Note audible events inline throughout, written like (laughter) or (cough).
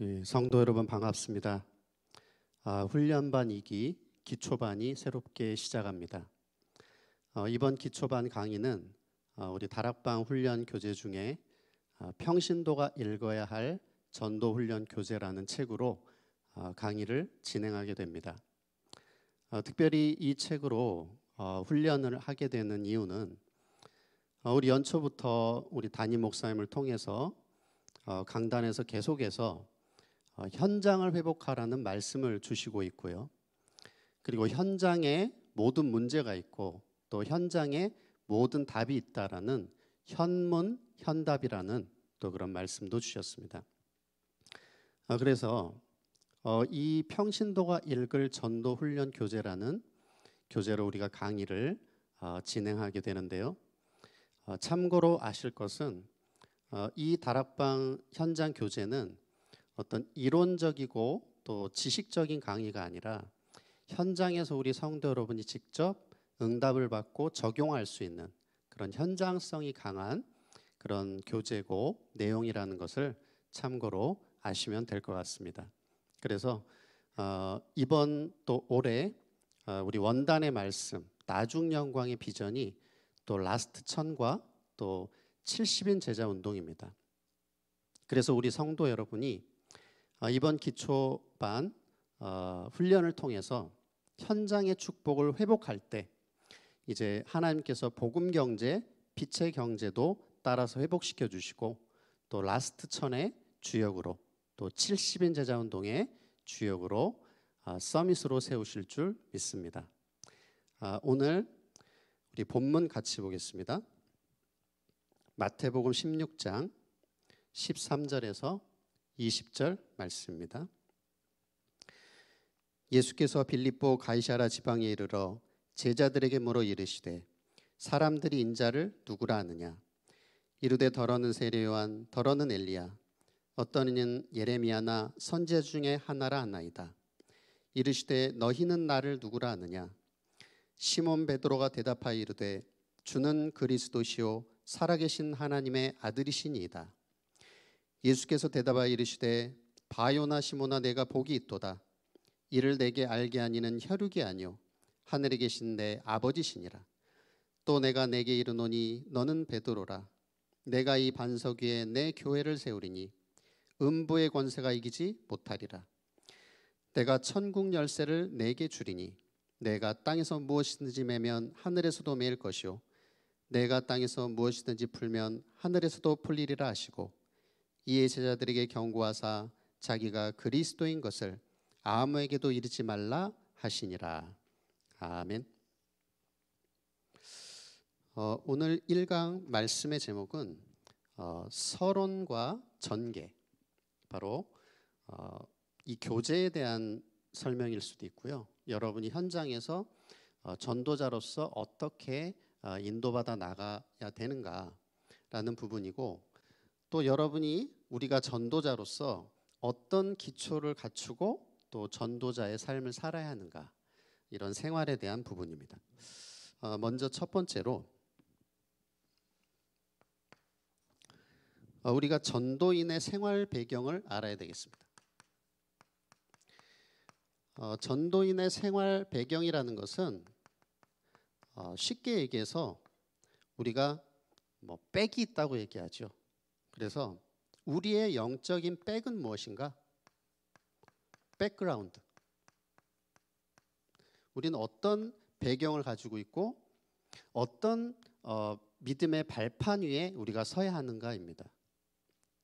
우리 성도 여러분 반갑습니다. 아, 훈련반 2기 기초반이 새롭게 시작합니다. 어, 이번 기초반 강의는 어, 우리 다락방 훈련 교재 중에 어, 평신도가 읽어야 할 전도 훈련 교재라는 책으로 어, 강의를 진행하게 됩니다. 어, 특별히 이 책으로 어, 훈련을 하게 되는 이유는 어, 우리 연초부터 우리 담임 목사님을 통해서 어, 강단에서 계속해서 어, 현장을 회복하라는 말씀을 주시고 있고요. 그리고 현장에 모든 문제가 있고 또 현장에 모든 답이 있다라는 현문 현답이라는 또 그런 말씀도 주셨습니다. 어, 그래서 어, 이 평신도가 읽을 전도 훈련 교재라는 교재로 우리가 강의를 진행하게 되는데요. 참고로 아실 것은 이 다락방 현장 교재는 어떤 이론적이고 또 지식적인 강의가 아니라 현장에서 우리 성도 여러분이 직접 응답을 받고 적용할 수 있는 그런 현장성이 강한 그런 교재고 내용이라는 것을 참고로 아시면 될 것 같습니다. 그래서 어, 이번 또 올해 어, 우리 원단의 말씀 나중 영광의 비전이 또 라스트 천과 또 70인 제자 운동입니다. 그래서 우리 성도 여러분이 어, 이번 기초반 어, 훈련을 통해서 현장의 축복을 회복할 때 이제 하나님께서 복음 경제, 빛의 경제도 따라서 회복시켜 주시고 또 라스트 천의 주역으로 또 70인 제자 운동의 주역으로 어, 서밋으로 세우실 줄 믿습니다. 오늘 우리 본문 같이 보겠습니다. 마태복음 16장 13절에서 20절 말씀입니다. 예수께서 빌립보 가이사라 지방에 이르러 제자들에게 물어 이르시되 사람들이 인자를 누구라 하느냐 이르되 더러는 세례요한 더러는 엘리야 어떤 이는 예레미야나 선제 중에 하나라 하나이다 이르시되 너희는 나를 누구라 하느냐 시몬 베드로가 대답하여 이르되 주는 그리스도시요 살아계신 하나님의 아들이시니이다 예수께서 대답하여 이르시되 바요나 시모나 내가 복이 있도다 이를 내게 알게 하니는 혈육이 아니요 하늘에 계신 내 아버지시니라 또 내가 내게 이르노니 너는 베드로라 내가 이 반석 위에 내 교회를 세우리니 음부의 권세가 이기지 못하리라 내가 천국 열쇠를 내게 주리니 내가 땅에서 무엇이든지 매면 하늘에서도 매일 것이요 내가 땅에서 무엇이든지 풀면 하늘에서도 풀리리라 하시고 이에 제자들에게 경고하사 자기가 그리스도인 것을 아무에게도 이르지 말라 하시니라. 아멘. 어, 오늘 1강 말씀의 제목은 어, 서론과 전개 바로 어, 이 교제에 대한 설명일 수도 있고요. 여러분이 현장에서 어, 전도자로서 어떻게 어, 인도받아 나가야 되는가라는 부분이고 또 여러분이 우리가 전도자로서 어떤 기초를 갖추고 또 전도자의 삶을 살아야 하는가 이런 생활에 대한 부분입니다. 어, 먼저 첫 번째로 어, 우리가 전도인의 생활 배경을 알아야 되겠습니다. 어, 전도인의 생활 배경이라는 것은 쉽게 얘기해서 우리가 뭐 백이 있다고 얘기하죠. 그래서 우리의 영적인 백은 무엇인가? 백그라운드. 우리는 어떤 배경을 가지고 있고 어떤 어, 믿음의 발판 위에 우리가 서야 하는가입니다.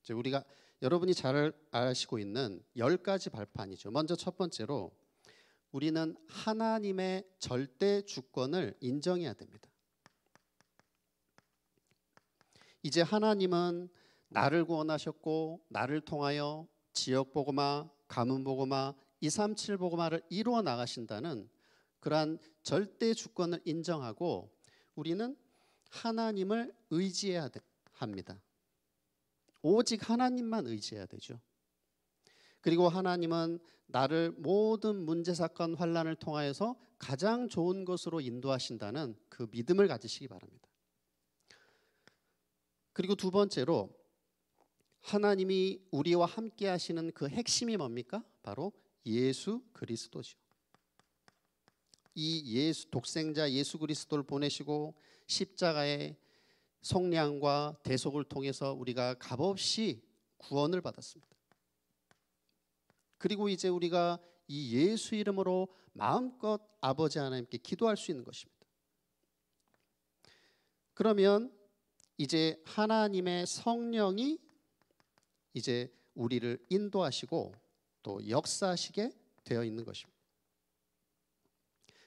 이제 우리가 여러분이 잘 아시고 있는 열 가지 발판이죠. 먼저 첫 번째로 우리는 하나님의 절대 주권을 인정해야 됩니다. 이제 하나님은 나를 구원하셨고 나를 통하여 지역 보고마, 가문 보고마, 237 보고마를 이루어 나가신다는 그러한 절대 주권을 인정하고 우리는 하나님을 의지해야 합니다. 오직 하나님만 의지해야 되죠. 그리고 하나님은 나를 모든 문제 사건 환란을 통하여서 가장 좋은 것으로 인도하신다는 그 믿음을 가지시기 바랍니다. 그리고 두 번째로 하나님이 우리와 함께 하시는 그 핵심이 뭡니까? 바로 예수 그리스도죠. 이 예수 독생자 예수 그리스도를 보내시고 십자가의 속량과 대속을 통해서 우리가 값없이 구원을 받았습니다. 그리고 이제 우리가 이 예수 이름으로 마음껏 아버지 하나님께 기도할 수 있는 것입니다. 그러면 이제 하나님의 성령이 이제 우리를 인도하시고 또 역사시게 되어 있는 것입니다.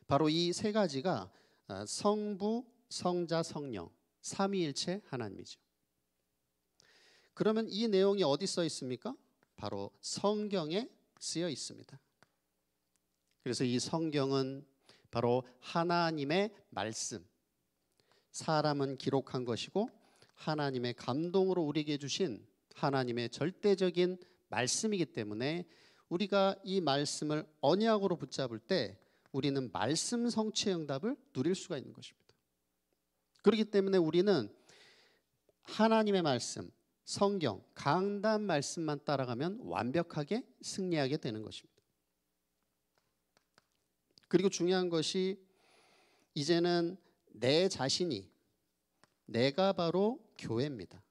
바로 이 세 가지가 어, 성부, 성자, 성령 삼위일체 하나님이죠. 그러면 이 내용이 어디 써 있습니까? 바로 성경에 쓰여 있습니다. 그래서 이 성경은 바로 하나님의 말씀. 사람은 기록한 것이고 하나님의 감동으로 우리에게 주신 하나님의 절대적인 말씀이기 때문에 우리가 이 말씀을 언약으로 붙잡을 때 우리는 말씀 성취 응답을 누릴 수가 있는 것입니다. 그렇기 때문에 우리는 하나님의 말씀, 성경, 강단 말씀만 따라가면 완벽하게 승리하게 되는 것입니다. 그리고 중요한 것이 이제는 내 자신이 내가 바로 교회입니다.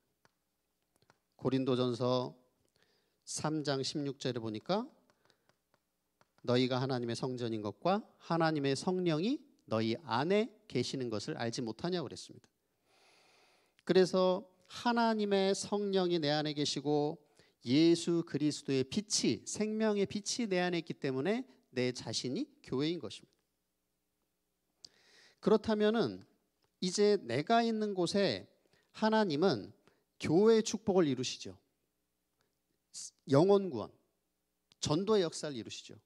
고린도전서 3장 16절에 보니까 너희가 하나님의 성전인 것과 하나님의 성령이 너희 안에 계시는 것을 알지 못하냐고 그랬습니다. 그래서 하나님의 성령이 내 안에 계시고 예수 그리스도의 빛이 생명의 빛이 내 안에 있기 때문에 내 자신이 교회인 것입니다. 그렇다면은 이제 내가 있는 곳에 하나님은 교회의 축복을 이루시죠. 영혼 구원, 전도의 역사를 이루시죠.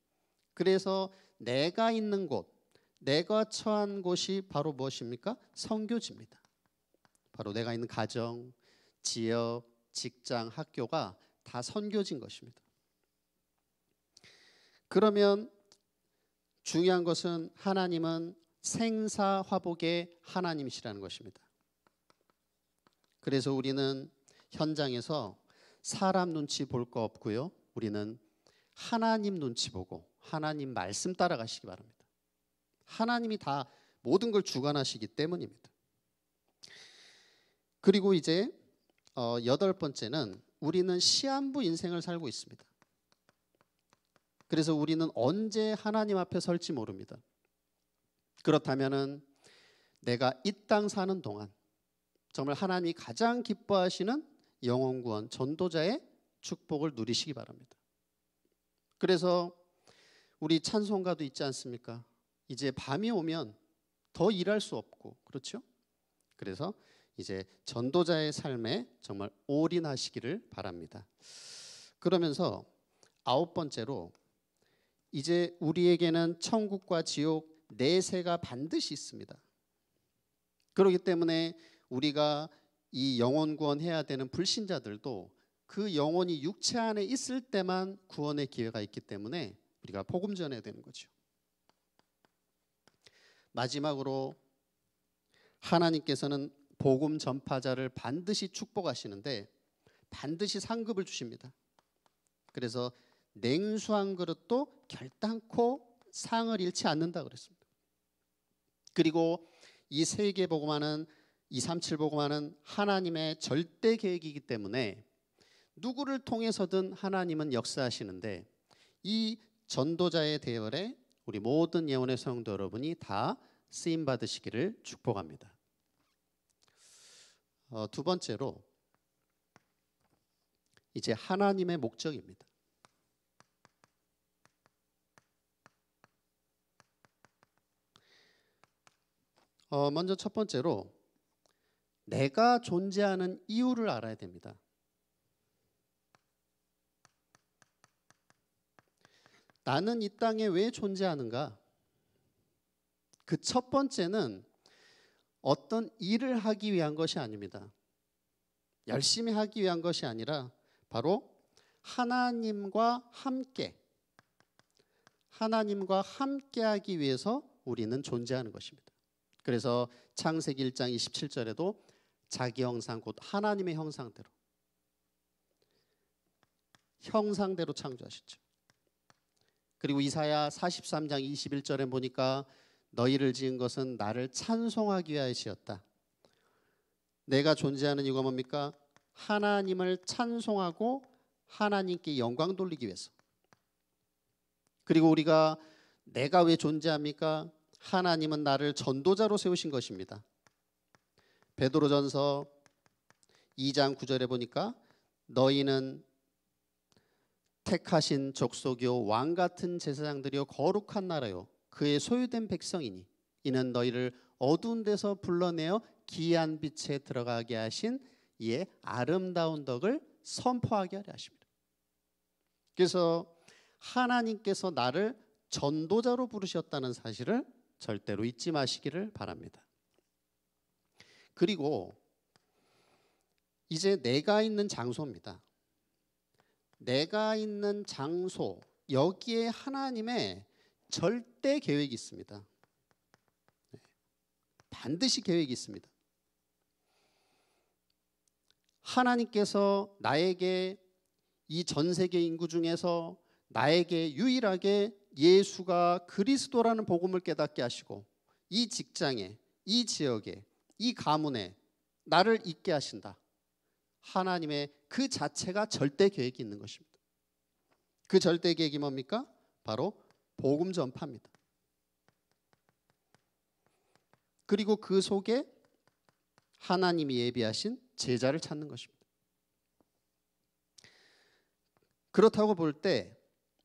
그래서 내가 있는 곳, 내가 처한 곳이 바로 무엇입니까? 성교지입니다. 바로 내가 있는 가정, 지역, 직장, 학교가 다 선교진 것입니다. 그러면 중요한 것은 하나님은 생사화복의 하나님이시라는 것입니다. 그래서 우리는 현장에서 사람 눈치 볼 거 없고요. 우리는 하나님 눈치 보고 하나님 말씀 따라가시기 바랍니다. 하나님이 다 모든 걸 주관하시기 때문입니다. 그리고 이제 어, 여덟 번째는 우리는 시한부 인생을 살고 있습니다. 그래서 우리는 언제 하나님 앞에 설지 모릅니다. 그렇다면은 내가 이 땅 사는 동안 정말 하나님이 가장 기뻐하시는 영혼 구원 전도자의 축복을 누리시기 바랍니다. 그래서 우리 찬송가도 있지 않습니까? 이제 밤이 오면 더 일할 수 없고 그렇죠? 그래서 이제 전도자의 삶에 정말 올인하시기를 바랍니다. 그러면서 아홉 번째로 이제 우리에게는 천국과 지옥 내세가 네 반드시 있습니다. 그렇기 때문에 우리가 이 영혼 구원해야 되는 불신자들도 그 영혼이 육체 안에 있을 때만 구원의 기회가 있기 때문에 우리가 복음 전해야 되는 거죠. 마지막으로 하나님께서는 복음 전파자를 반드시 축복하시는데 반드시 상급을 주십니다. 그래서 냉수한 그릇도 결단코 상을 잃지 않는다 그랬습니다. 그리고 이 세계 복음화는 237 복음화는 하나님의 절대 계획이기 때문에 누구를 통해서든 하나님은 역사하시는데 이 전도자의 대열에 우리 모든 예언의 성도 여러분이 다 쓰임 받으시기를 축복합니다. 어, 두 번째로 이제 하나님의 목적입니다. 어, 먼저 첫 번째로 내가 존재하는 이유를 알아야 됩니다. 나는 이 땅에 왜 존재하는가? 그 첫 번째는 어떤 일을 하기 위한 것이 아닙니다. 열심히 하기 위한 것이 아니라 바로 하나님과 함께 하나님과 함께 하기 위해서 우리는 존재하는 것입니다. 그래서 창세기 1장 27절에도 자기 형상 곧 하나님의 형상대로 형상대로 창조하셨죠. 그리고 이사야 43장 21절에 보니까 너희를 지은 것은 나를 찬송하기 위하여 다 내가 존재하는 이유가 뭡니까? 하나님을 찬송하고 하나님께 영광 돌리기 위해서. 그리고 우리가 내가 왜 존재합니까? 하나님은 나를 전도자로 세우신 것입니다. 베드로전서 2장 9절에 보니까 너희는 택하신 족속이요 왕 같은 제사장들이요 거룩한 나라요 그의 소유된 백성이니 이는 너희를 어두운 데서 불러내어 기이한 빛에 들어가게 하신 이의 아름다운 덕을 선포하게 하려 하십니다. 그래서 하나님께서 나를 전도자로 부르셨다는 사실을 절대로 잊지 마시기를 바랍니다. 그리고 이제 내가 있는 장소입니다. 내가 있는 장소 여기에 하나님의 절대 계획이 있습니다. 네. 반드시 계획이 있습니다. 하나님께서 나에게 이 전 세계 인구 중에서 나에게 유일하게 예수가 그리스도라는 복음을 깨닫게 하시고 이 직장에 이 지역에 이 가문에 나를 있게 하신다. 하나님의 그 자체가 절대 계획이 있는 것입니다. 그 절대 계획이 뭡니까? 바로 복음 전파입니다. 그리고 그 속에 하나님이 예비하신 제자를 찾는 것입니다. 그렇다고 볼 때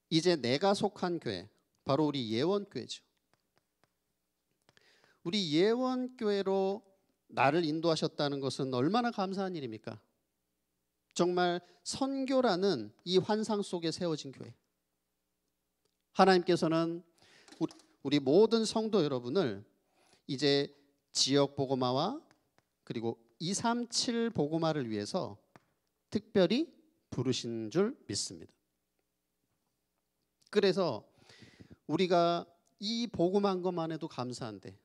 이제 내가 속한 교회 바로 우리 예원교회죠. 우리 예원교회로 나를 인도하셨다는 것은 얼마나 감사한 일입니까? 정말 선교라는 이 환상 속에 세워진 교회. 하나님께서는 우리 모든 성도 여러분을 이제 지역 보고마와 그리고 237 보고마를 위해서 특별히 부르신 줄 믿습니다. 그래서 우리가 이 복음한 것만 해도 감사한데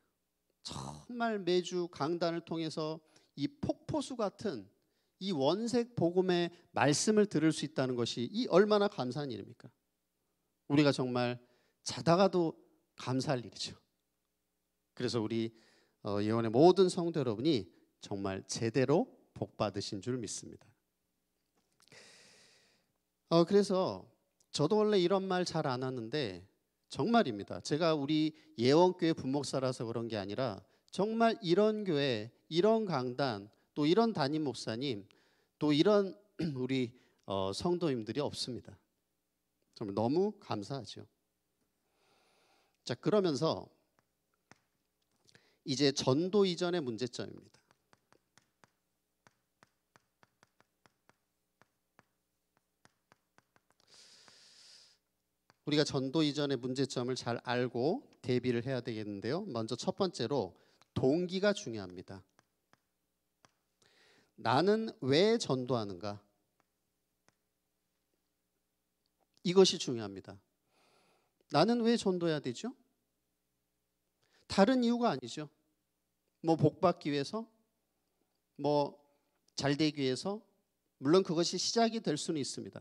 정말 매주 강단을 통해서 이 폭포수 같은 이 원색 복음의 말씀을 들을 수 있다는 것이 이 얼마나 감사한 일입니까? 우리가 정말 자다가도 감사할 일이죠. 그래서 우리 어, 예원의 모든 성도 여러분이 정말 제대로 복 받으신 줄 믿습니다. 어, 그래서 저도 원래 이런 말 잘 안 하는데 정말입니다. 제가 우리 예원교회 분목사라서 그런 게 아니라 정말 이런 교회, 이런 강단, 또 이런 담임 목사님, 또 이런 (clears throat) 우리 어, 성도님들이 없습니다. 정말 너무 감사하죠. 자, 그러면서 이제 전도 이전의 문제점입니다. 우리가 전도 이전의 문제점을 잘 알고 대비를 해야 되겠는데요. 먼저 첫 번째로 동기가 중요합니다. 나는 왜 전도하는가? 이것이 중요합니다. 나는 왜 전도해야 되죠? 다른 이유가 아니죠. 뭐복 받기 위해서, 뭐 잘 되기 위해서, 물론 그것이 시작이 될 수는 있습니다.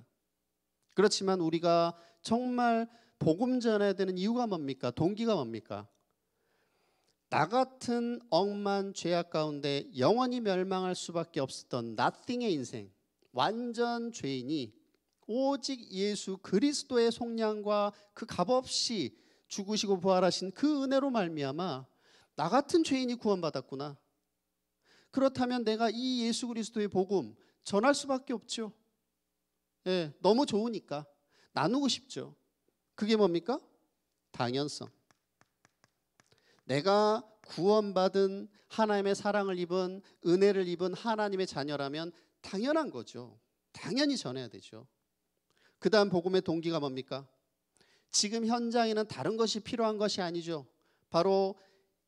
그렇지만 우리가 정말 복음 전해야 되는 이유가 뭡니까? 동기가 뭡니까? 나 같은 억만 죄악 가운데 영원히 멸망할 수밖에 없었던 nothing의 인생, 완전 죄인이 오직 예수 그리스도의 속량과 그 값없이 죽으시고 부활하신 그 은혜로 말미암아 나 같은 죄인이 구원받았구나. 그렇다면 내가 이 예수 그리스도의 복음 전할 수밖에 없죠. 예, 너무 좋으니까. 나누고 싶죠. 그게 뭡니까? 당연성. 내가 구원받은 하나님의 사랑을 입은 은혜를 입은 하나님의 자녀라면 당연한 거죠. 당연히 전해야 되죠. 그다음 복음의 동기가 뭡니까? 지금 현장에는 다른 것이 필요한 것이 아니죠. 바로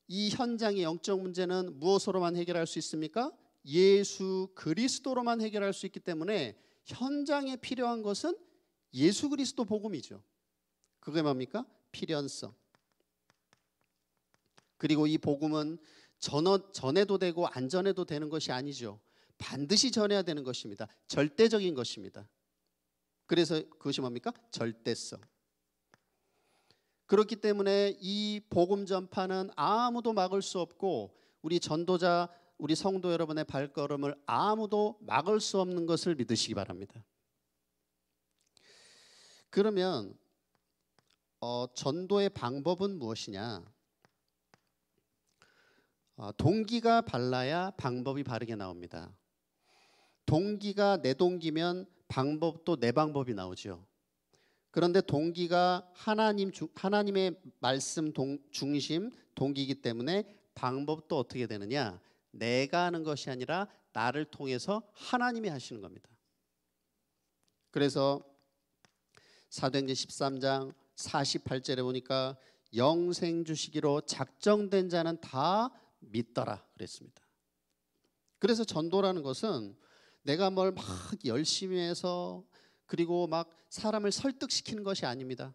이 현장의 영적 문제는 무엇으로만 해결할 수 있습니까? 예수 그리스도로만 해결할 수 있기 때문에 현장에 필요한 것은 예수 그리스도 복음이죠. 그게 뭡니까? 필연성. 그리고 이 복음은 전어, 전해도 되고 안 전해도 되는 것이 아니죠. 반드시 전해야 되는 것입니다. 절대적인 것입니다. 그래서 그것이 뭡니까? 절대성. 그렇기 때문에 이 복음 전파는 아무도 막을 수 없고 우리 전도자, 우리 성도 여러분의 발걸음을 아무도 막을 수 없는 것을 믿으시기 바랍니다. 그러면 어, 전도의 방법은 무엇이냐? 어, 동기가 발라야 방법이 바르게 나옵니다. 동기가 내 동기면 방법도 내 방법이 나오죠. 그런데 동기가 하나님 주, 하나님의 말씀 동, 중심 동기이기 때문에 방법도 어떻게 되느냐? 내가 하는 것이 아니라 나를 통해서 하나님이 하시는 겁니다. 그래서 사도행전 13장 48절에 보니까 영생 주시기로 작정된 자는 다 믿더라 그랬습니다. 그래서 전도라는 것은 내가 뭘 막 열심히 해서 그리고 막 사람을 설득시키는 것이 아닙니다.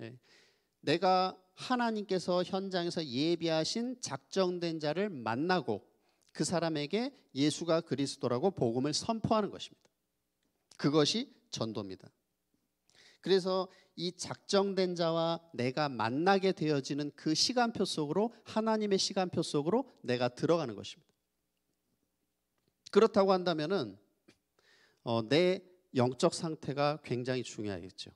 예. 내가 하나님께서 현장에서 예비하신 작정된 자를 만나고 그 사람에게 예수가 그리스도라고 복음을 선포하는 것입니다. 그것이 전도입니다. 그래서 이 작정된 자와 내가 만나게 되어지는 그 시간표 속으로 하나님의 시간표 속으로 내가 들어가는 것입니다. 그렇다고 한다면은 어, 내 영적 상태가 굉장히 중요하겠죠.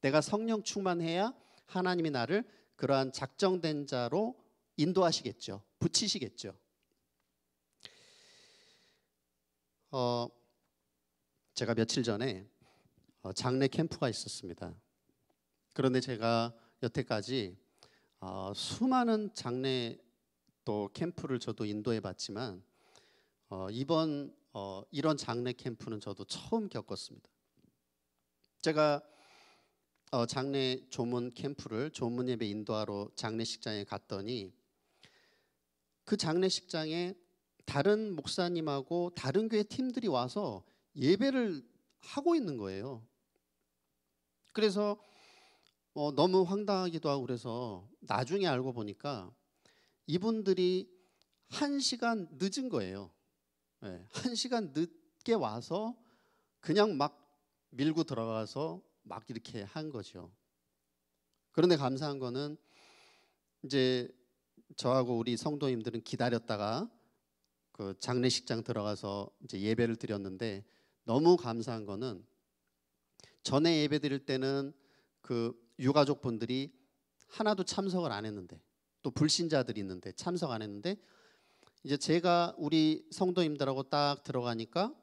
내가 성령 충만해야 하나님이 나를 그러한 작정된 자로 인도하시겠죠. 붙이시겠죠. 어, 제가 며칠 전에 어, 장례 캠프가 있었습니다. 그런데 제가 여태까지 어, 수많은 장례 또 캠프를 저도 인도해 봤지만 어, 이번 이런 장례 캠프는 저도 처음 겪었습니다. 제가 장례 조문 캠프를 조문 예배 인도하러 장례식장에 갔더니 그 장례식장에 다른 목사님하고 다른 교회 팀들이 와서 예배를 하고 있는 거예요. 그래서 어, 너무 황당하기도 하고 그래서 나중에 알고 보니까 이분들이 한 시간 늦은 거예요. 네, 한 시간 늦게 와서 그냥 막 밀고 들어가서 막 이렇게 한 거죠. 그런데 감사한 거는 이제 저하고 우리 성도님들은 기다렸다가 그 장례식장 들어가서 이제 예배를 드렸는데 너무 감사한 거는 전에 예배 드릴 때는 그 유가족 분들이 하나도 참석을 안 했는데 또 불신자들이 있는데 참석 안 했는데 이제 제가 우리 성도님들하고 딱 들어가니까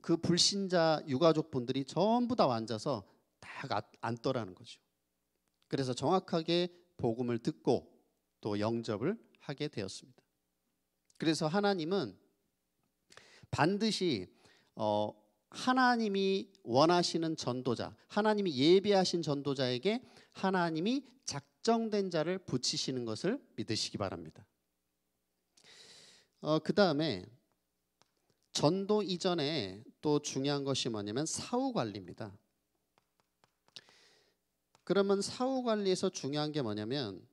그 불신자 유가족 분들이 전부 다 앉아서 다 앉더라는 거죠. 그래서 정확하게 복음을 듣고 또 영접을 하게 되었습니다. 그래서 하나님은 반드시 어, 하나님이 원하시는 전도자, 하나님이 예비하신 전도자에게 하나님이 작정된 자를 붙이시는 것을 믿으시기 바랍니다. 어, 그 다음에 전도 이전에 또 중요한 것이 뭐냐면 사후 관리입니다. 그러면 사후 관리에서 중요한 게 뭐냐면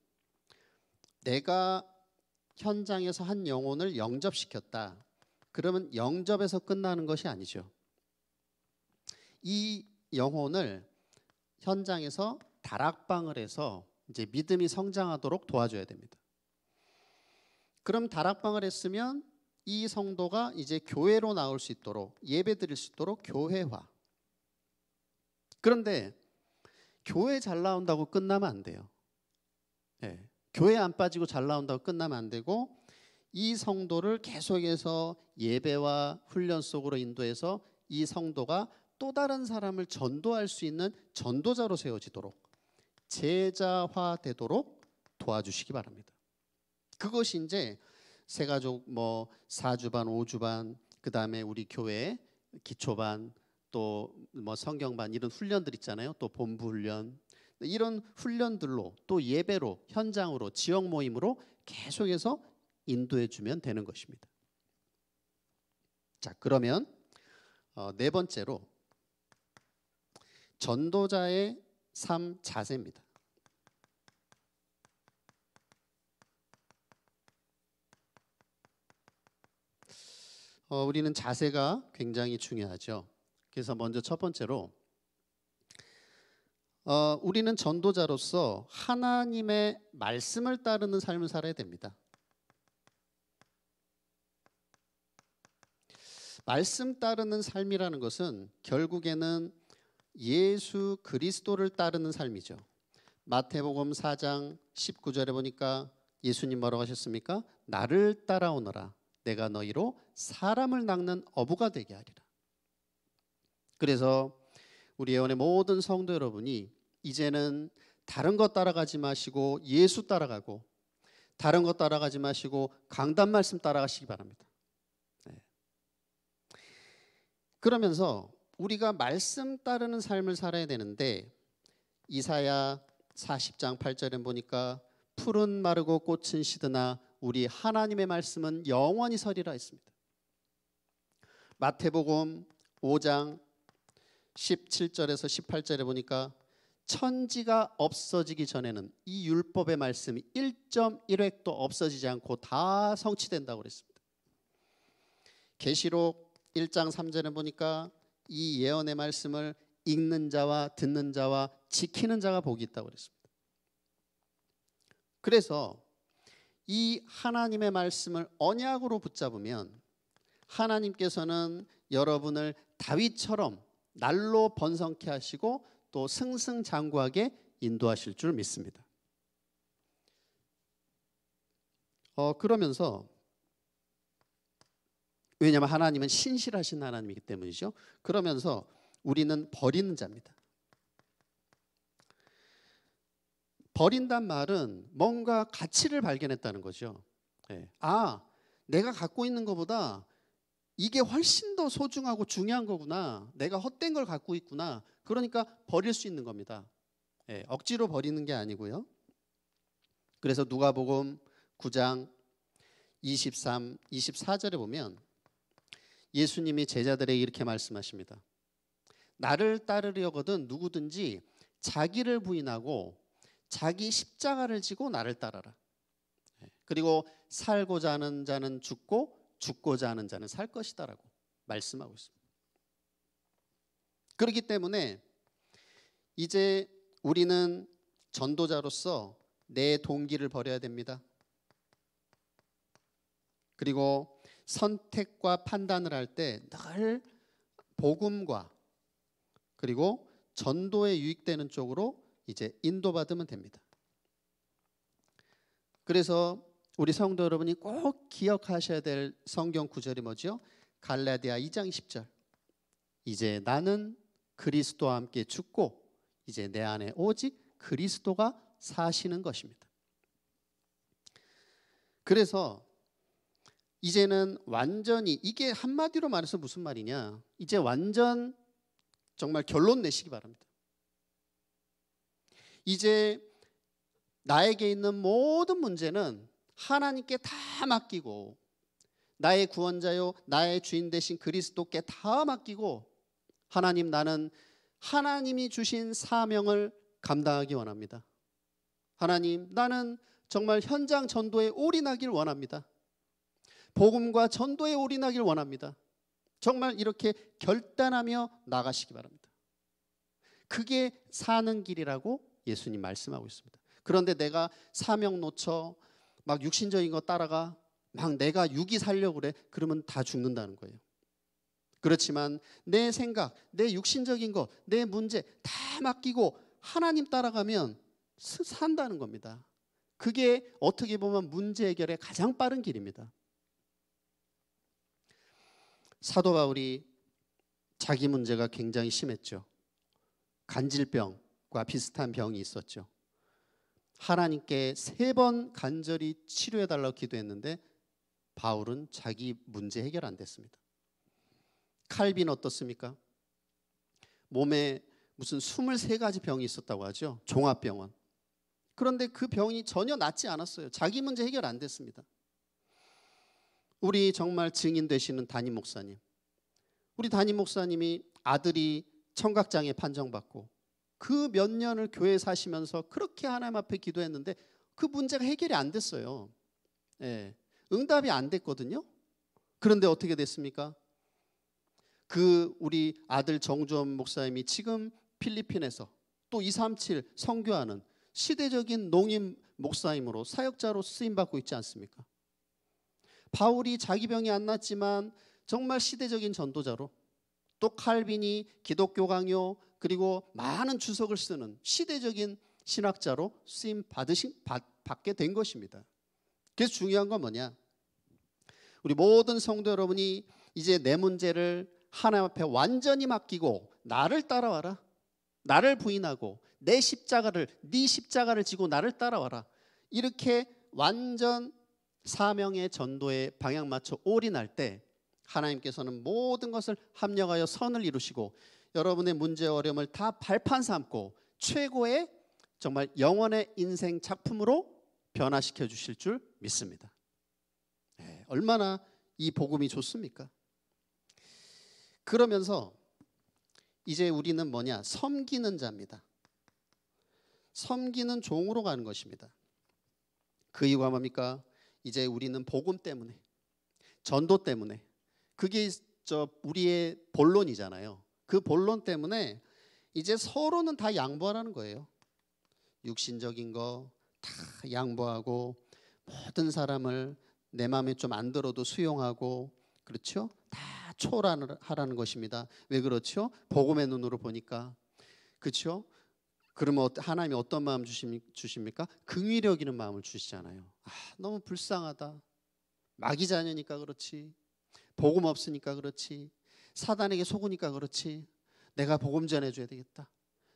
내가 현장에서 한 영혼을 영접시켰다. 그러면 영접에서 끝나는 것이 아니죠. 이 영혼을 현장에서 다락방을 해서 이제 믿음이 성장하도록 도와줘야 됩니다. 그럼 다락방을 했으면 이 성도가 이제 교회로 나올 수 있도록 예배 드릴 수 있도록 교회화. 그런데 교회 잘 나온다고 끝나면 안 돼요. 네. 교회 안 빠지고 잘 나온다고 끝나면 안 되고 이 성도를 계속해서 예배와 훈련 속으로 인도해서 이 성도가 또 다른 사람을 전도할 수 있는 전도자로 세워지도록 제자화 되도록 도와주시기 바랍니다. 그것이 이제 세 가족 뭐 사주반, 오주반, 그 다음에 우리 교회 기초반 또 뭐 성경반 이런 훈련들 있잖아요. 또 본부 훈련 이런 훈련들로 또 예배로 현장으로 지역 모임으로 계속해서 인도해 주면 되는 것입니다. 자 그러면 어, 네 번째로 전도자의 삶 자세입니다. 어, 우리는 자세가 굉장히 중요하죠. 그래서 먼저 첫 번째로 어, 우리는 전도자로서 하나님의 말씀을 따르는 삶을 살아야 됩니다. 말씀 따르는 삶이라는 것은 결국에는 예수 그리스도를 따르는 삶이죠. 마태복음 4장 19절에 보니까 예수님 뭐라고 하셨습니까? 나를 따라오너라. 내가 너희로 사람을 낚는 어부가 되게 하리라. 그래서 우리 예원의 모든 성도 여러분이 이제는 다른 것 따라가지 마시고 예수 따라가고 다른 것 따라가지 마시고 강단 말씀 따라가시기 바랍니다. 네. 그러면서 우리가 말씀 따르는 삶을 살아야 되는데 이사야 40장 8절에 보니까 푸른 마르고 꽃은 시드나 우리 하나님의 말씀은 영원히 서리라 했습니다. 마태복음 5장 17절에서 18절에 보니까 천지가 없어지기 전에는 이 율법의 말씀이 1.1획도 없어지지 않고 다 성취된다고 그랬습니다. 계시록 1장 3절에 보니까 이 예언의 말씀을 읽는 자와 듣는 자와 지키는 자가 복이 있다고 그랬습니다. 그래서 이 하나님의 말씀을 언약으로 붙잡으면 하나님께서는 여러분을 다윗처럼 날로 번성케 하시고 또 승승장구하게 인도하실 줄 믿습니다. 어, 그러면서 왜냐하면 하나님은 신실하신 하나님이기 때문이죠. 그러면서 우리는 버리는 자입니다. 버린단 말은 뭔가 가치를 발견했다는 거죠. 예. 아, 내가 갖고 있는 것보다 이게 훨씬 더 소중하고 중요한 거구나. 내가 헛된 걸 갖고 있구나. 그러니까 버릴 수 있는 겁니다. 네. 억지로 버리는 게 아니고요. 그래서 누가복음 9장 23, 24절에 보면 예수님이 제자들에게 이렇게 말씀하십니다. 나를 따르려거든 누구든지 자기를 부인하고 자기 십자가를 지고 나를 따라라. 예, 그리고 살고자 하는 자는 죽고 죽고자 하는 자는 살 것이다라고 말씀하고 있습니다. 그렇기 때문에 이제 우리는 전도자로서 내 동기를 버려야 됩니다. 그리고 선택과 판단을 할 때 늘 복음과 그리고 전도에 유익되는 쪽으로 이제 인도받으면 됩니다. 그래서 우리 성도 여러분이 꼭 기억하셔야 될 성경 구절이 뭐죠? 갈라디아 2장 10절. 이제 나는 그리스도와 함께 죽고 이제 내 안에 오직 그리스도가 사시는 것입니다. 그래서 이제는 완전히 이게 한마디로 말해서 무슨 말이냐? 이제 완전 정말 결론 내시기 바랍니다. 이제 나에게 있는 모든 문제는 하나님께 다 맡기고 나의 구원자요 나의 주인 대신 그리스도께 다 맡기고 하나님 나는 하나님이 주신 사명을 감당하기 원합니다. 하나님 나는 정말 현장 전도에 올인하길 원합니다. 복음과 전도에 올인하길 원합니다. 정말 이렇게 결단하며 나가시기 바랍니다. 그게 사는 길이라고 예수님 말씀하고 있습니다. 그런데 내가 사명 놓쳐 막 육신적인 거 따라가 막 내가 육이 살려 그래 그러면 다 죽는다는 거예요. 그렇지만 내 생각, 내 육신적인 거, 내 문제 다 맡기고 하나님 따라가면 산다는 겁니다. 그게 어떻게 보면 문제 해결의 가장 빠른 길입니다. 사도 바울이 자기 문제가 굉장히 심했죠. 간질병과 비슷한 병이 있었죠. 하나님께 세 번 간절히 치료해 달라고 기도했는데 바울은 자기 문제 해결 안 됐습니다. 칼빈 어떻습니까? 몸에 무슨 23가지 병이 있었다고 하죠. 종합병원. 그런데 그 병이 전혀 낫지 않았어요. 자기 문제 해결 안 됐습니다. 우리 정말 증인 되시는 담임 목사님. 우리 담임 목사님이 아들이 청각장애 판정받고 그 몇 년을 교회 사시면서 그렇게 하나님 앞에 기도했는데 그 문제가 해결이 안 됐어요. 예. 응답이 안 됐거든요. 그런데 어떻게 됐습니까? 그 우리 아들 정주원 목사님이 지금 필리핀에서 또 237성교하는 시대적인 농임 목사님으로 사역자로 쓰임 받고 있지 않습니까? 바울이 자기 병이 안 났지만 정말 시대적인 전도자로 또 칼빈이 기독교 강요 그리고 많은 주석을 쓰는 시대적인 신학자로 쓰임 받으신 받, 받게 된 것입니다. 그래서 중요한 건 뭐냐? 우리 모든 성도 여러분이 이제 내 문제를 하나님 앞에 완전히 맡기고 나를 따라와라. 나를 부인하고 내 십자가를 네 십자가를 지고 나를 따라와라. 이렇게 완전 사명의 전도에 방향 맞춰 올인할 때 하나님께서는 모든 것을 합력하여 선을 이루시고 여러분의 문제 어려움을 다 발판 삼고 최고의 정말 영원의 인생 작품으로 변화시켜 주실 줄 믿습니다. 네, 얼마나 이 복음이 좋습니까? 그러면서 이제 우리는 뭐냐? 섬기는 자입니다. 섬기는 종으로 가는 것입니다. 그 이유가 뭡니까? 이제 우리는 복음 때문에 전도 때문에 그게 저 우리의 본론이잖아요. 그 본론 때문에 이제 서로는 다 양보하라는 거예요. 육신적인 거 다 양보하고 모든 사람을 내 마음에 좀 안 들어도 수용하고 그렇죠? 다초라하라는 것입니다. 왜 그렇죠? 복음의 눈으로 보니까 그렇죠? 그러면 하나님이 어떤 마음 주십니까? 긍위 여기는 마음을 주시잖아요. 아, 너무 불쌍하다. 마귀 자녀니까 그렇지. 복음 없으니까 그렇지. 사단에게 속으니까 그렇지. 내가 복음 전해줘야 되겠다.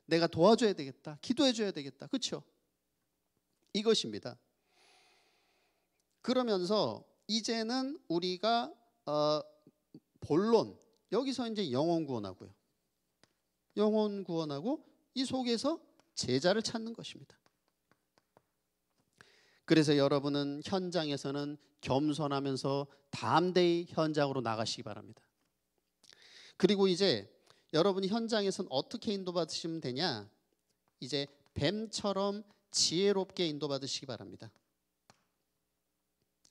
내가 도와줘야 되겠다. 기도해줘야 되겠다. 그렇죠? 이것입니다. 그러면서 이제는 우리가 어, 본론 여기서 이제 영혼 구원하고요. 영혼 구원하고 이 속에서 제자를 찾는 것입니다. 그래서 여러분은 현장에서는 겸손하면서 담대히 현장으로 나가시기 바랍니다. 그리고 이제 여러분이 현장에선 어떻게 인도받으시면 되냐? 이제 뱀처럼 지혜롭게 인도받으시기 바랍니다.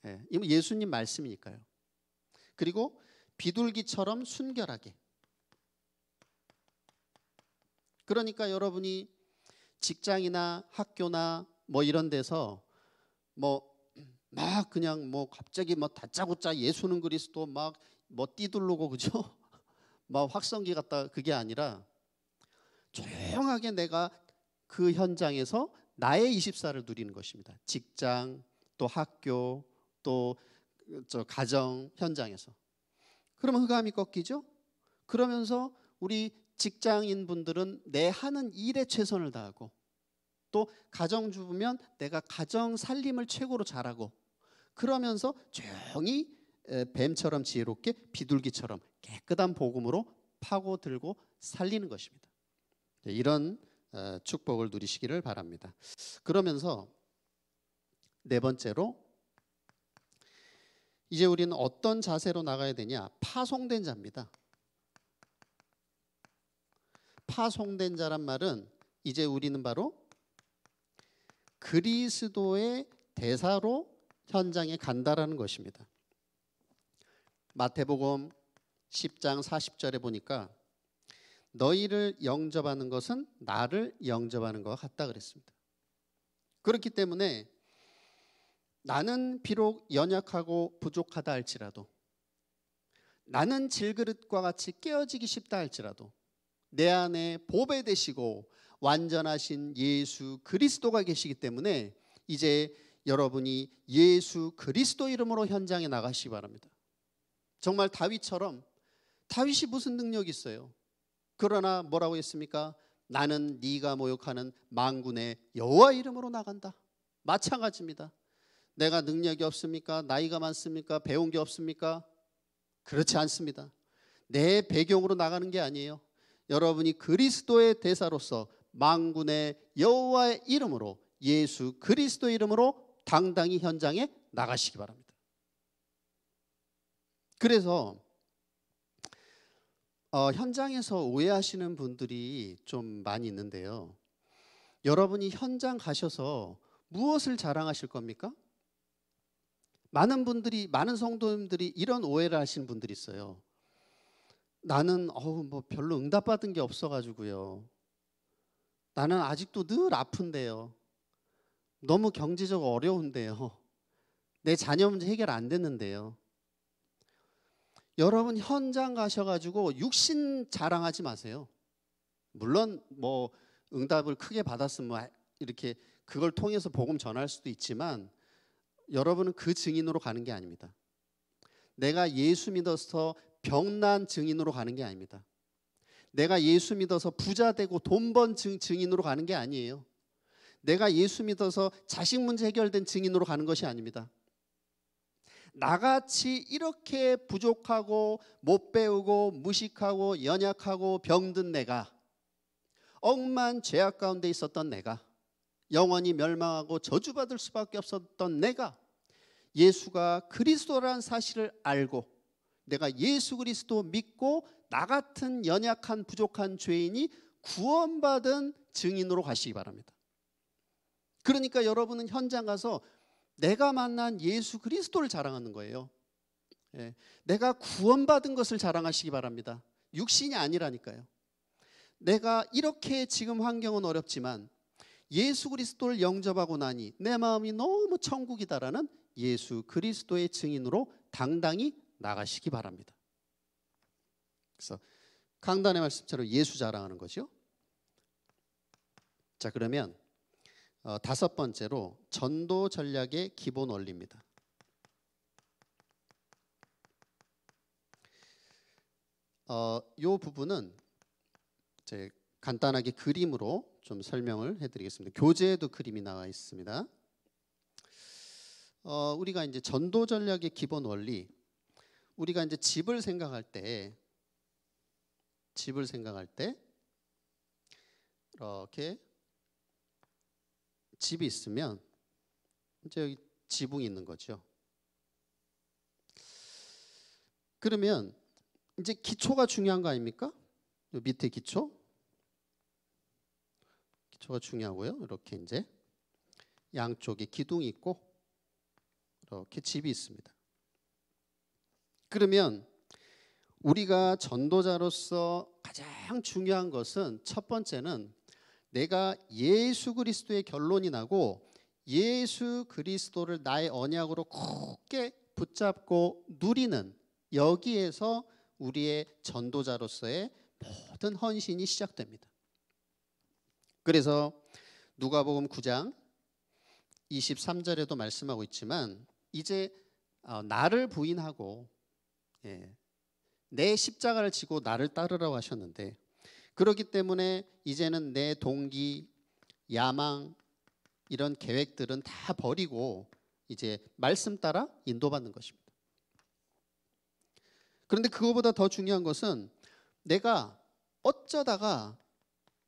예, 이건 예수님 말씀이니까요. 그리고 비둘기처럼 순결하게. 그러니까 여러분이 직장이나 학교나 뭐 이런 데서 뭐 막 그냥 뭐 갑자기 뭐 다짜고짜 예수는 그리스도 막 뭐 뛰둘르고 그죠? (laughs) 막 확성기 갖다 그게 아니라 조용하게 내가 그 현장에서 나의 24를 누리는 것입니다. 직장, 또 학교, 또 저 가정 현장에서. 그러면 흑암이 꺾이죠? 그러면서 우리 직장인 분들은 내 하는 일에 최선을 다하고 또 가정주부면 내가 가정 살림을 최고로 잘하고 그러면서 조용히 뱀처럼 지혜롭게 비둘기처럼 깨끗한 복음으로 파고들고 살리는 것입니다. 네, 이런 어, 축복을 누리시기를 바랍니다. 그러면서 네 번째로 이제 우리는 어떤 자세로 나가야 되냐? 파송된 자입니다. 파송된 자란 말은 이제 우리는 바로 그리스도의 대사로 현장에 간다라는 것입니다. 마태복음 10장 40절에 보니까 너희를 영접하는 것은 나를 영접하는 것 같다 그랬습니다. 그렇기 때문에 나는 비록 연약하고 부족하다 할지라도 나는 질그릇과 같이 깨어지기 쉽다 할지라도 내 안에 보배 되시고 완전하신 예수 그리스도가 계시기 때문에 이제 여러분이 예수 그리스도 이름으로 현장에 나가시기 바랍니다. 정말 다윗처럼 다윗이 무슨 능력이 있어요? 그러나 뭐라고 했습니까? 나는 네가 모욕하는 망군의 여호와 이름으로 나간다. 마찬가지입니다. 내가 능력이 없습니까? 나이가 많습니까? 배운 게 없습니까? 그렇지 않습니다. 내 배경으로 나가는 게 아니에요. 여러분이 그리스도의 대사로서 망군의 여호와의 이름으로 예수 그리스도 이름으로 당당히 현장에 나가시기 바랍니다. 그래서 어, 현장에서 오해하시는 분들이 좀 많이 있는데요. 여러분이 현장 가셔서 무엇을 자랑하실 겁니까? 많은 분들이 많은 성도님들이 이런 오해를 하시는 분들이 있어요. 나는 어우 뭐 별로 응답받은 게 없어가지고요. 나는 아직도 늘 아픈데요. 너무 경제적으로 어려운데요. 내 자녀 문제 해결 안 됐는데요. 여러분 현장 가셔가지고 육신 자랑하지 마세요. 물론 뭐 응답을 크게 받았으면 뭐 이렇게 그걸 통해서 복음 전할 수도 있지만 여러분은 그 증인으로 가는 게 아닙니다. 내가 예수 믿어서 병난 증인으로 가는 게 아닙니다. 내가 예수 믿어서 부자 되고 돈 번 증인으로 가는 게 아니에요. 내가 예수 믿어서 자식 문제 해결된 증인으로 가는 것이 아닙니다. 나같이 이렇게 부족하고 못 배우고 무식하고 연약하고 병든 내가 억만 죄악 가운데 있었던 내가 영원히 멸망하고 저주받을 수밖에 없었던 내가 예수가 그리스도란 사실을 알고 내가 예수 그리스도 믿고 나 같은 연약한 부족한 죄인이 구원받은 증인으로 가시기 바랍니다. 그러니까 여러분은 현장 가서 내가 만난 예수 그리스도를 자랑하는 거예요. 예, 내가 구원받은 것을 자랑하시기 바랍니다. 육신이 아니라니까요. 내가 이렇게 지금 환경은 어렵지만 예수 그리스도를 영접하고 나니 내 마음이 너무 천국이다라는 예수 그리스도의 증인으로 당당히 나가시기 바랍니다. 그래서 강단의 말씀처럼 예수 자랑하는 거죠. 자 그러면 어, 다섯 번째로 전도 전략의 기본 원리입니다. 어, 요 부분은 제 간단하게 그림으로 좀 설명을 해드리겠습니다. 교재에도 그림이 나와 있습니다. 어, 우리가 이제 전도 전략의 기본 원리 우리가 이제 집을 생각할 때 집을 생각할 때 이렇게 집이 있으면 이제 여기 지붕이 있는 거죠. 그러면 이제 기초가 중요한 거 아닙니까? 밑에 기초. 기초가 중요하고요. 이렇게 이제 양쪽에 기둥이 있고 이렇게 집이 있습니다. 그러면 우리가 전도자로서 가장 중요한 것은 첫 번째는 내가 예수 그리스도의 결론이 나고 예수 그리스도를 나의 언약으로 크게 붙잡고 누리는 여기에서 우리의 전도자로서의 모든 헌신이 시작됩니다. 그래서 누가복음 9장 23절에도 말씀하고 있지만 이제 어, 나를 부인하고 예. 내 십자가를 지고 나를 따르라고 하셨는데 그렇기 때문에 이제는 내 동기, 야망 이런 계획들은 다 버리고 이제 말씀 따라 인도받는 것입니다. 그런데 그거보다 더 중요한 것은 내가 어쩌다가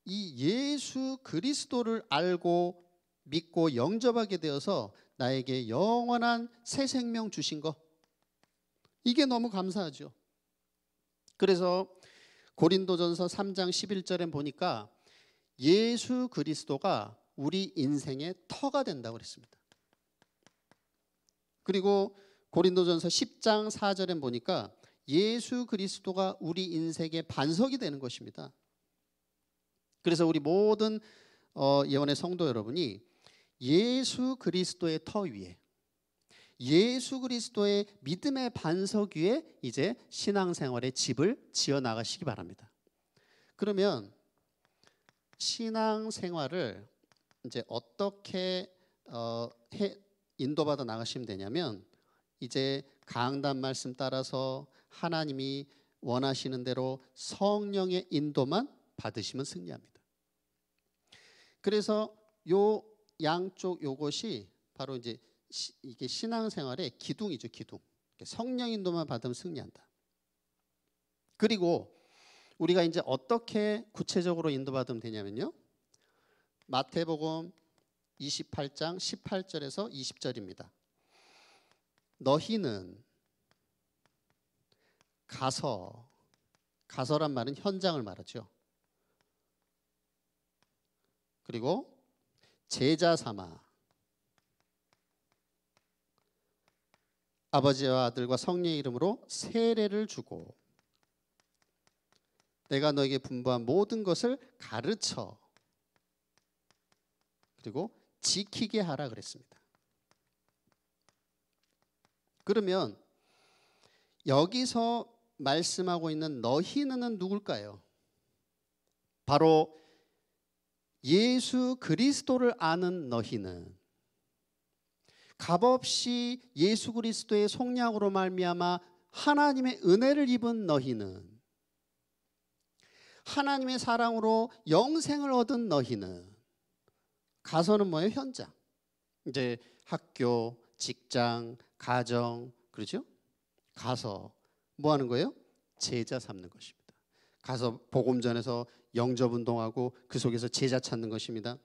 이 예수 그리스도를 알고 믿고 영접하게 되어서 나에게 영원한 새 생명 주신 것 이게 너무 감사하죠. 그래서 고린도전서 3장 11절에 보니까 예수 그리스도가 우리 인생의 터가 된다고 그랬습니다. 그리고 고린도전서 10장 4절에 보니까 예수 그리스도가 우리 인생의 반석이 되는 것입니다. 그래서 우리 모든 어, 예언의 성도 여러분이 예수 그리스도의 터 위에 예수 그리스도의 믿음의 반석 위에 이제 신앙생활의 집을 지어 나가시기 바랍니다. 그러면 신앙생활을 이제 어떻게 어, 해, 인도받아 나가시면 되냐면 이제 강단 말씀 따라서 하나님이 원하시는 대로 성령의 인도만 받으시면 승리합니다. 그래서 요 양쪽 요것이 바로 이제 시, 이게 신앙생활의 기둥이죠, 기둥. 성령인도만 받으면 승리한다. 그리고 우리가 이제 어떻게 구체적으로 인도받으면 되냐면요. 마태복음 28장 18절에서 20절입니다. 너희는 가서 가서란 말은 현장을 말하죠. 그리고 제자 삼아 아버지와 아들과 성령의 이름으로 세례를 주고 내가 너에게 분부한 모든 것을 가르쳐 그리고 지키게 하라 그랬습니다. 그러면 여기서 말씀하고 있는 너희는 누굴까요? 바로 예수 그리스도를 아는 너희는 값없이 예수 그리스도의 속량으로 말미암아 하나님의 은혜를 입은 너희는 하나님의 사랑으로 영생을 얻은 너희는 가서는 뭐예요? 현장. 이제 학교, 직장, 가정, 그러죠? 가서 뭐 하는 거예요? 제자 삼는 것입니다. 가서 복음전에서 영접 운동하고 그 속에서 제자 찾는 것입니다.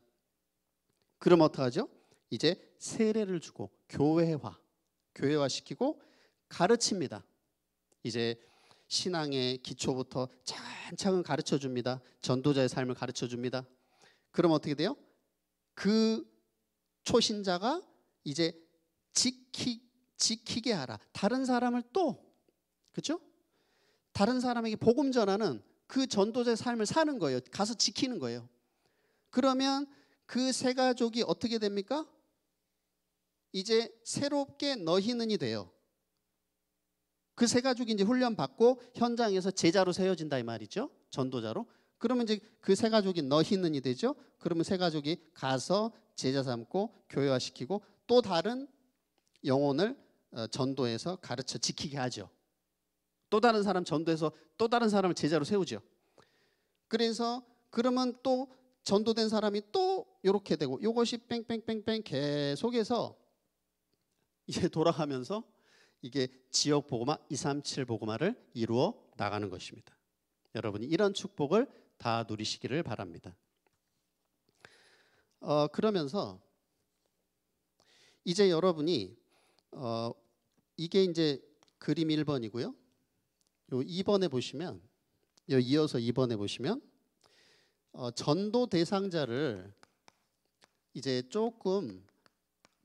그럼 어떡하죠? 이제 세례를 주고 교회화 교회화 시키고 가르칩니다. 이제 신앙의 기초부터 차근차근 가르쳐 줍니다. 전도자의 삶을 가르쳐 줍니다. 그럼 어떻게 돼요? 그 초신자가 이제 지키 지키게 하라. 다른 사람을 또 그렇죠? 다른 사람에게 복음 전하는 그 전도자의 삶을 사는 거예요. 가서 지키는 거예요. 그러면 그 세 가족이 어떻게 됩니까? 이제 새롭게 너희는 이 돼요. 그 세 가족이 이제 훈련 받고 현장에서 제자로 세워진다 이 말이죠. 전도자로. 그러면 이제 그세 가족이 너희는 이 되죠. 그러면 세 가족이 가서 제자 삼고 교회화시키고 또 다른 영혼을 어, 전도해서 가르쳐 지키게 하죠. 또 다른 사람 전도해서 또 다른 사람을 제자로 세우죠. 그래서 그러면 또 전도된 사람이 또 이렇게 되고 이것이 뺑뺑뺑뺑 계속해서 이제 돌아가면서 이게 지역 보고마 237 보고마를 이루어 나가는 것입니다. 여러분이 이런 축복을 다 누리시기를 바랍니다. 어, 그러면서 이제 여러분이 어, 이게 이제 그림 1번이고요. 요 2번에 보시면 요 이어서 2번에 보시면 어, 전도 대상자를 이제 조금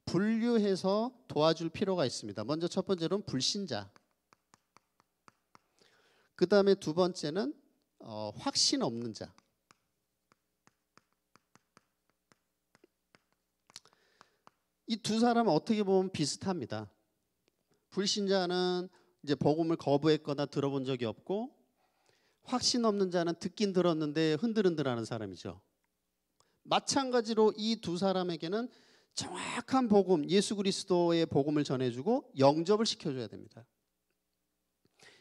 분류해서 도와줄 필요가 있습니다. 먼저 첫 번째로는 불신자. 그 다음에 두 번째는 어, 확신 없는 자. 이 두 사람은 어떻게 보면 비슷합니다. 불신자는 이제 복음을 거부했거나 들어본 적이 없고 확신 없는 자는 듣긴 들었는데 흔들흔들하는 사람이죠. 마찬가지로 이 두 사람에게는 정확한 복음, 예수 그리스도의 복음을 전해주고 영접을 시켜줘야 됩니다.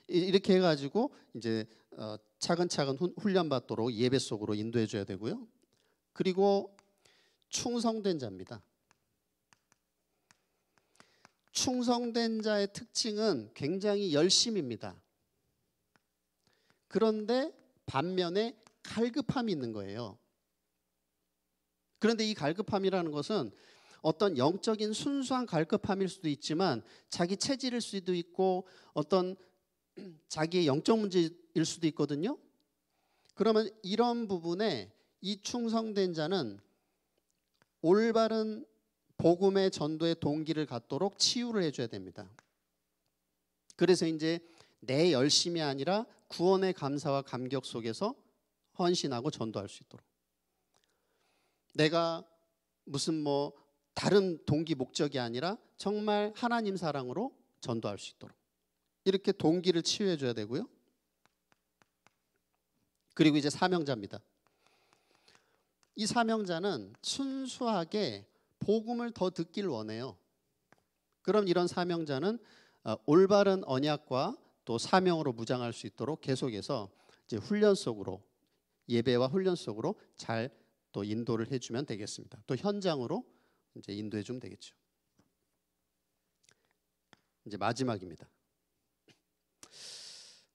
이렇게 해가지고 이제 어, 차근차근 훈련받도록 예배 속으로 인도해줘야 되고요. 그리고 충성된 자입니다. 충성된 자의 특징은 굉장히 열심입니다. 그런데 반면에 갈급함이 있는 거예요. 그런데 이 갈급함이라는 것은 어떤 영적인 순수한 갈급함일 수도 있지만 자기 체질일 수도 있고 어떤 자기의 영적 문제일 수도 있거든요. 그러면 이런 부분에 이 충성된 자는 올바른 복음의 전도의 동기를 갖도록 치유를 해줘야 됩니다. 그래서 이제 내 열심이 아니라 구원의 감사와 감격 속에서 헌신하고 전도할 수 있도록. 내가 무슨 뭐 다른 동기 목적이 아니라 정말 하나님 사랑으로 전도할 수 있도록 이렇게 동기를 치유해 줘야 되고요. 그리고 이제 사명자입니다. 이 사명자는 순수하게 복음을 더 듣길 원해요. 그럼 이런 사명자는 어, 올바른 언약과 또 사명으로 무장할 수 있도록 계속해서 이제 훈련 속으로 예배와 훈련 속으로 잘 또 인도를 해주면 되겠습니다. 또 현장으로 이제 인도해 주면 되겠죠. 이제 마지막입니다.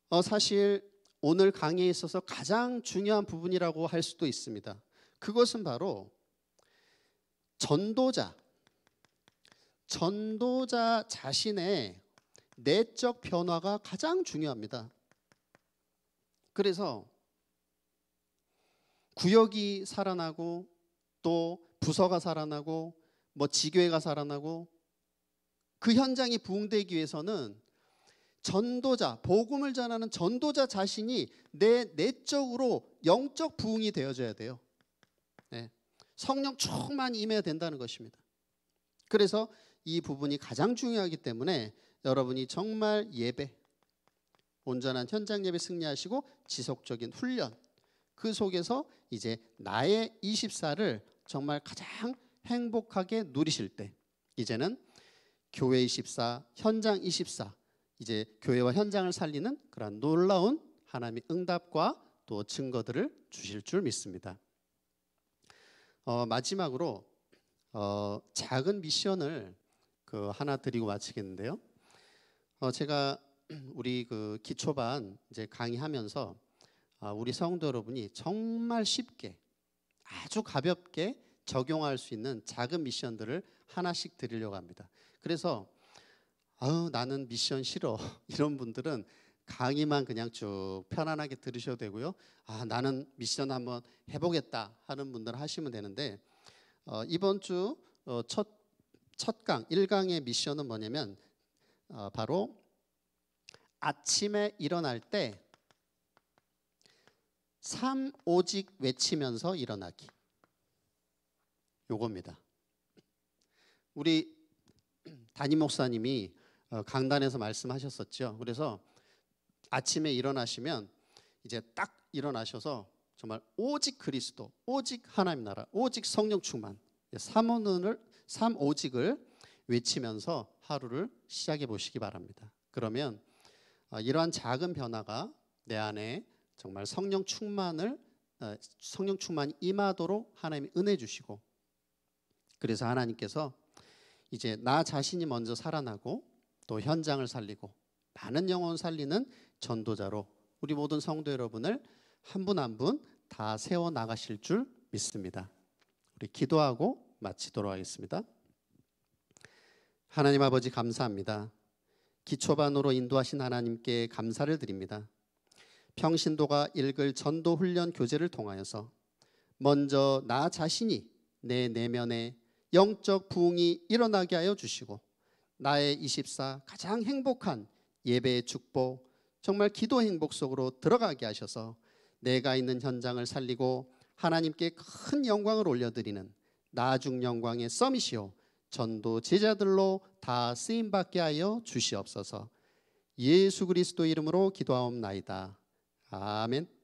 어, 사실 오늘 강의에 있어서 가장 중요한 부분이라고 할 수도 있습니다. 그것은 바로 전도자, 전도자 자신의 내적 변화가 가장 중요합니다. 그래서 구역이 살아나고 또 부서가 살아나고 뭐 지교회가 살아나고 그 현장이 부흥되기 위해서는 전도자, 복음을 전하는 전도자 자신이 내 내적으로 영적 부흥이 되어져야 돼요. 네. 성령 충만 임해야 된다는 것입니다. 그래서 이 부분이 가장 중요하기 때문에 여러분이 정말 예배, 온전한 현장 예배 승리하시고 지속적인 훈련 그 속에서 이제 나의 24를 정말 가장 행복하게 누리실 때 이제는 교회 24, 현장 24 이제 교회와 현장을 살리는 그러한 놀라운 하나님의 응답과 또 증거들을 주실 줄 믿습니다. 어, 마지막으로 어, 작은 미션을 그 하나 드리고 마치겠는데요. 어, 제가 우리 그 기초반 이제 강의하면서 아, 우리 성도 여러분이 정말 쉽게 아주 가볍게 적용할 수 있는 작은 미션들을 하나씩 드리려고 합니다. 그래서 아우 나는 미션 싫어 (laughs) 이런 분들은 강의만 그냥 쭉 편안하게 들으셔도 되고요. 아 나는 미션 한번 해보겠다 하는 분들 하시면 되는데 어, 이번 주첫 어, 첫강 1강의 미션은 뭐냐면 어, 바로 아침에 일어날 때 삼오직 외치면서 일어나기. 요겁니다. 우리 담임 목사님이 어, 강단에서 말씀하셨었죠. 그래서 아침에 일어나시면 이제 딱 일어나셔서 정말 오직 그리스도, 오직 하나님 나라, 오직 성령 충만 예, 삼원을 삼오직을 외치면서 하루를 시작해 보시기 바랍니다. 그러면 어, 이러한 작은 변화가 내 안에 정말 성령 충만을 어, 성령 충만 임하도록 하나님이 은혜 주시고 그래서 하나님께서 이제 나 자신이 먼저 살아나고 또 현장을 살리고 많은 영혼 살리는 전도자로 우리 모든 성도 여러분을 한 분 한 분 다 세워 나가실 줄 믿습니다. 우리 기도하고 마치도록 하겠습니다. 하나님 아버지 감사합니다. 기초반으로 인도하신 하나님께 감사를 드립니다. 평신도가 읽을 전도 훈련 교재를 통하여서 먼저 나 자신이 내 내면에 영적 부흥이 일어나게 하여 주시고 나의 24 가장 행복한 예배의 축복 정말 기도 행복 속으로 들어가게 하셔서 내가 있는 현장을 살리고 하나님께 큰 영광을 올려드리는 나중 영광의 썸이시오 전도 제자들로 다 쓰임 받게 하여 주시옵소서. 예수 그리스도 이름으로 기도하옵나이다. 아멘.